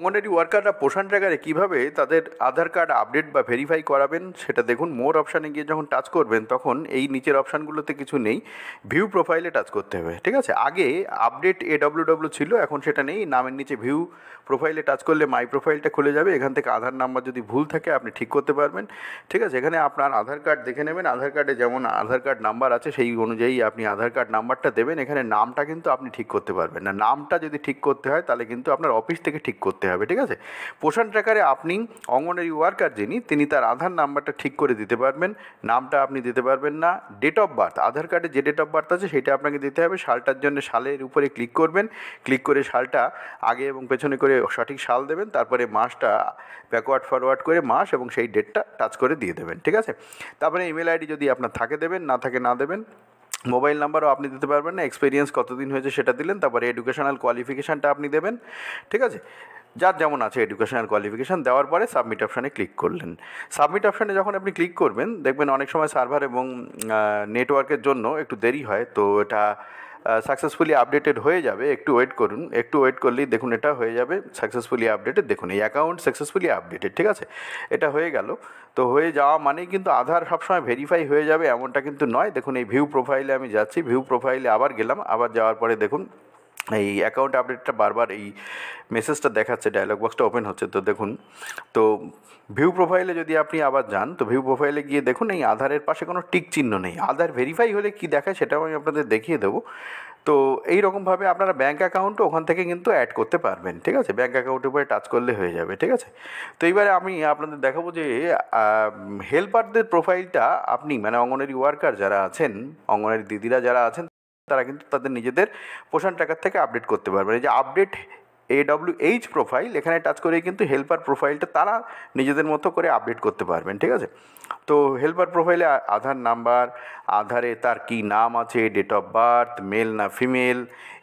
অঙ্গনওয়াড়ি ওয়ার্কাররা পোষণ ট্র্যাকারে কীভাবে তাদের আধার কার্ড আপডেট বা ভেরিফাই করাবেন সেটা দেখুন মোর অপশানে গিয়ে যখন টাচ করবেন তখন এই নিচের অপশানগুলোতে কিছু নেই ভিউ প্রোফাইলে টাচ করতে হবে ঠিক আছে আগে আপডেট এ ডব্লিউডব্লিউ ছিল এখন সেটা নেই নামের নিচে ভিউ প্রোফাইলে টাচ করলে মাই প্রোফাইলটা খুলে যাবে এখান থেকে আধার নাম্বার যদি ভুল থাকে আপনি ঠিক করতে পারবেন ঠিক আছে এখানে আপনার আধার কার্ড দেখে নেবেন আধার কার্ডে যেমন আধার কার্ড নাম্বার আছে সেই অনুযায়ী আপনি আধার কার্ড নাম্বারটা দেবেন এখানে নামটা কিন্তু আপনি ঠিক করতে পারবেন না নামটা যদি ঠিক করতে হয় তাহলে কিন্তু আপনার অফিস থেকে ঠিক করতে দিতে হবে ঠিক আছে পোষণ ট্র্যাকারে আপনি অঙ্গনের ওয়ার্কার যিনি তিনি তার আধার নাম্বারটা ঠিক করে দিতে পারবেন নামটা আপনি দিতে পারবেন না ডেট অফ বার্থ আধার কার্ডে যে ডেট অফ বার্থ আছে সেটা আপনাকে দিতে হবে সালটার জন্য সালের উপরে ক্লিক করবেন ক্লিক করে সালটা আগে এবং পেছনে করে সঠিক সাল দেবেন তারপরে মাসটা ব্যাকওয়ার্ড ফরওয়ার্ড করে মাস এবং সেই ডেটটা টাচ করে দিয়ে দেবেন ঠিক আছে তারপরে ইমেল আইডি যদি আপনার থাকে দেবেন না থাকে না দেবেন মোবাইল নাম্বারও আপনি দিতে পারবেন না এক্সপিরিয়েন্স কতদিন হয়েছে সেটা দিলেন তারপরে এডুকেশনাল কোয়ালিফিকেশানটা আপনি দেবেন ঠিক আছে যার যেমন আছে আর কোয়ালিফিকেশান দেওয়ার পরে সাবমিট অপশানে ক্লিক করলেন সাবমিট অপশানে যখন আপনি ক্লিক করবেন দেখবেন অনেক সময় সার্ভার এবং নেটওয়ার্কের জন্য একটু দেরি হয় তো এটা সাকসেসফুলি আপডেটেড হয়ে যাবে একটু ওয়েট করুন একটু ওয়েট করলেই দেখুন এটা হয়ে যাবে সাকসেসফুলি আপডেটেড দেখুন এই অ্যাকাউন্ট সাকসেসফুলি আপডেটেড ঠিক আছে এটা হয়ে গেল তো হয়ে যাওয়া মানেই কিন্তু আধার সবসময় ভেরিফাই হয়ে যাবে এমনটা কিন্তু নয় দেখুন এই ভিউ প্রোফাইলে আমি যাচ্ছি ভিউ প্রোফাইলে আবার গেলাম আবার যাওয়ার পরে দেখুন মানে এই অ্যাকাউন্ট আপডেটটা বারবার এই মেসেজটা দেখাচ্ছে ডায়লগ বক্সটা ওপেন হচ্ছে তো দেখুন তো ভিউ প্রোফাইলে যদি আপনি আবার যান তো ভিউ প্রোফাইলে গিয়ে দেখুন এই আধারের পাশে কোনো টিক চিহ্ন নেই আধার ভেরিফাই হলে কি দেখায় সেটাও আমি আপনাদের দেখিয়ে দেবো তো এই রকমভাবে আপনারা ব্যাঙ্ক অ্যাকাউন্টও ওখান থেকে কিন্তু অ্যাড করতে পারবেন ঠিক আছে ব্যাঙ্ক অ্যাকাউন্টের উপরে টাচ করলে হয়ে যাবে ঠিক আছে তো এইবারে আমি আপনাদের দেখাবো যে হেল্পারদের প্রোফাইলটা আপনি মানে অঙ্গনের ওয়ার্কার যারা আছেন অঙ্গনের দিদিরা যারা আছেন তারা কিন্তু তাদের নিজেদের পোষণ ট্র্যাকার থেকে আপডেট করতে পারবে এই যে আপডেট এইচ প্রোফাইল এখানে টাচ করে কিন্তু হেল্পার প্রোফাইলটা তারা নিজেদের মতো করে আপডেট করতে পারবেন ঠিক আছে তো হেল্পার প্রোফাইলে আধার নাম্বার আধারে তার কি নাম আছে ডেট অফ বার্থ মেল না ফিমেল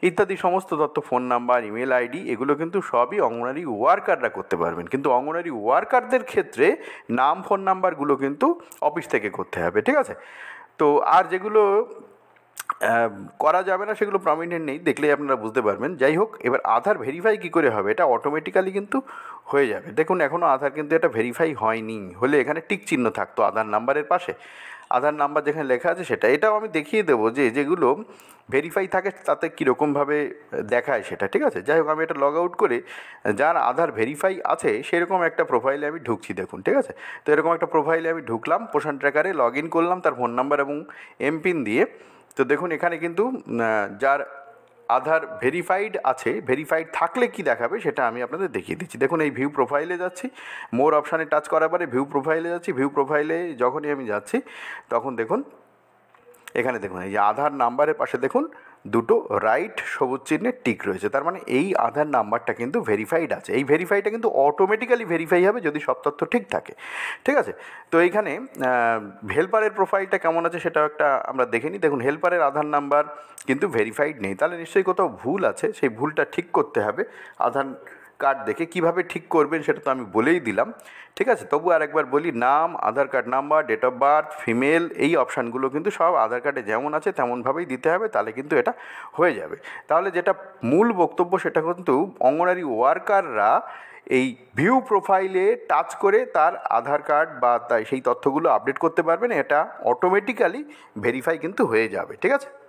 ইত্যাদি সমস্ত তথ্য ফোন নাম্বার ইমেল আইডি এগুলো কিন্তু সবই অঙ্গনারী ওয়ার্কাররা করতে পারবেন কিন্তু অঙ্গনারী ওয়ার্কারদের ক্ষেত্রে নাম ফোন নাম্বারগুলো কিন্তু অফিস থেকে করতে হবে ঠিক আছে তো আর যেগুলো করা যাবে না সেগুলো প্রমিনেন্ট নেই দেখলেই আপনারা বুঝতে পারবেন যাই হোক এবার আধার ভেরিফাই কী করে হবে এটা অটোমেটিক্যালি কিন্তু হয়ে যাবে দেখুন এখনও আধার কিন্তু এটা ভেরিফাই হয়নি হলে এখানে টিক চিহ্ন থাকতো আধার নাম্বারের পাশে আধার নাম্বার যেখানে লেখা আছে সেটা এটাও আমি দেখিয়ে দেবো যে যেগুলো ভেরিফাই থাকে তাতে কীরকমভাবে দেখায় সেটা ঠিক আছে যাই হোক আমি এটা লগ আউট করে যার আধার ভেরিফাই আছে সেরকম একটা প্রোফাইলে আমি ঢুকছি দেখুন ঠিক আছে তো এরকম একটা প্রোফাইলে আমি ঢুকলাম পোষণ ট্র্যাকারে লগ ইন করলাম তার ফোন নাম্বার এবং এমপিন দিয়ে তো দেখুন এখানে কিন্তু যার আধার ভেরিফাইড আছে ভেরিফাইড থাকলে কি দেখাবে সেটা আমি আপনাদের দেখিয়ে দিচ্ছি দেখুন এই ভিউ প্রোফাইলে যাচ্ছি মোর অপশানে টাচ করার পরে ভিউ প্রোফাইলে যাচ্ছি ভিউ প্রোফাইলে যখনই আমি যাচ্ছি তখন দেখুন এখানে দেখুন এই যে আধার নাম্বারের পাশে দেখুন দুটো রাইট সবুজ চিহ্নের টিক রয়েছে তার মানে এই আধার নাম্বারটা কিন্তু ভেরিফাইড আছে এই ভেরিফাইটা কিন্তু অটোমেটিক্যালি ভেরিফাই হবে যদি সব তথ্য ঠিক থাকে ঠিক আছে তো এইখানে হেল্পারের প্রোফাইলটা কেমন আছে সেটাও একটা আমরা দেখে নিই দেখুন হেল্পারের আধার নাম্বার কিন্তু ভেরিফাইড নেই তাহলে নিশ্চয়ই কোথাও ভুল আছে সেই ভুলটা ঠিক করতে হবে আধার কার্ড দেখে কিভাবে ঠিক করবেন সেটা তো আমি বলেই দিলাম ঠিক আছে তবু আরেকবার বলি নাম Aadhaar card number date of birth female এই অপশানগুলো কিন্তু সব আধার কার্ডে যেমন আছে তেমনভাবেই দিতে হবে তাহলে কিন্তু এটা হয়ে যাবে তাহলে যেটা মূল বক্তব্য সেটা কিন্তু অঙ্গনারী ওয়ার্কাররা এই ভিউ প্রোফাইলে টাচ করে তার আধার কার্ড বা তাই সেই তথ্যগুলো আপডেট করতে পারবেন এটা অটোমেটিক্যালি ভেরিফাই কিন্তু হয়ে যাবে ঠিক আছে